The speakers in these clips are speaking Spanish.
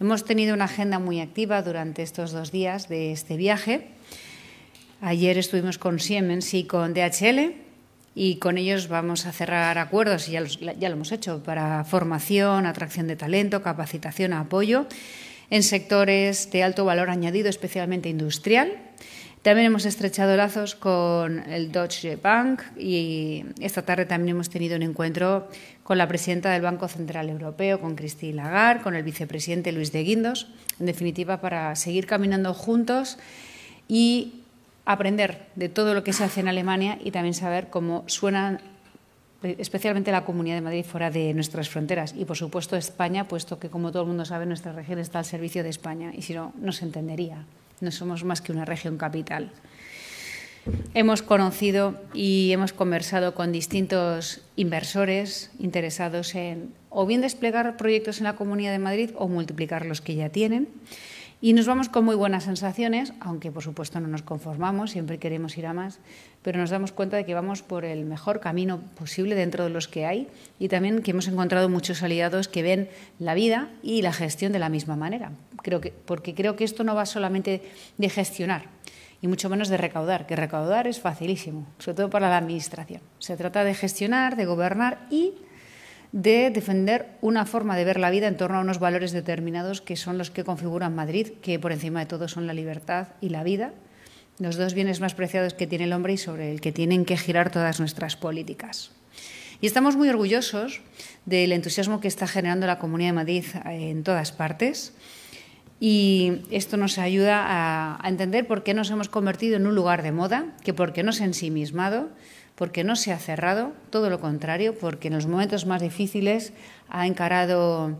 Hemos tenido una agenda muy activa durante estos dos días de este viaje. Ayer estuvimos con Siemens y con DHL y con ellos vamos a cerrar acuerdos, y ya, ya lo hemos hecho, para formación, atracción de talento, capacitación, apoyo en sectores de alto valor añadido, especialmente industrial también hemos estrechado lazos con el Deutsche Bank y esta tarde también hemos tenido un encuentro con la presidenta del Banco Central Europeo, con Christine Lagarde, con el vicepresidente Luis de Guindos, en definitiva para seguir caminando juntos y aprender de todo lo que se hace en Alemania y también saber cómo suenan, especialmente la Comunidad de Madrid fuera de nuestras fronteras y, por supuesto, España, puesto que, como todo el mundo sabe, nuestra región está al servicio de España y si no, no se entendería. No somos más que una región capital. Hemos conocido y hemos conversado con distintos inversores interesados en o bien desplegar proyectos en la Comunidad de Madrid o multiplicar los que ya tienen. Y nos vamos con muy buenas sensaciones, aunque por supuesto no nos conformamos, siempre queremos ir a más, pero nos damos cuenta de que vamos por el mejor camino posible dentro de los que hay y también que hemos encontrado muchos aliados que ven la vida y la gestión de la misma manera creo que, porque creo que esto no va solamente de gestionar y mucho menos de recaudar, que recaudar es facilísimo, sobre todo para la administración. Se trata de gestionar, de gobernar y de defender una forma de ver la vida en torno a unos valores determinados que son los que configuran Madrid, que por encima de todo son la libertad y la vida, los dos bienes más preciados que tiene el hombre y sobre el que tienen que girar todas nuestras políticas. Y estamos muy orgullosos del entusiasmo que está generando la Comunidad de Madrid eh, en todas partes. Y esto nos ayuda a, entender por qué nos hemos convertido en un lugar de moda, que porque no se ha ensimismado, porque no se ha cerrado, todo lo contrario, porque en los momentos más difíciles ha encarado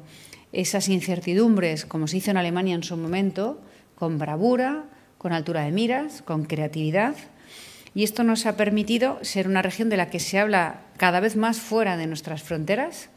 esas incertidumbres, como se hizo en Alemania en su momento, con bravura, con altura de miras, con creatividad. Y esto nos ha permitido ser una región de la que se habla cada vez más fuera de nuestras fronteras,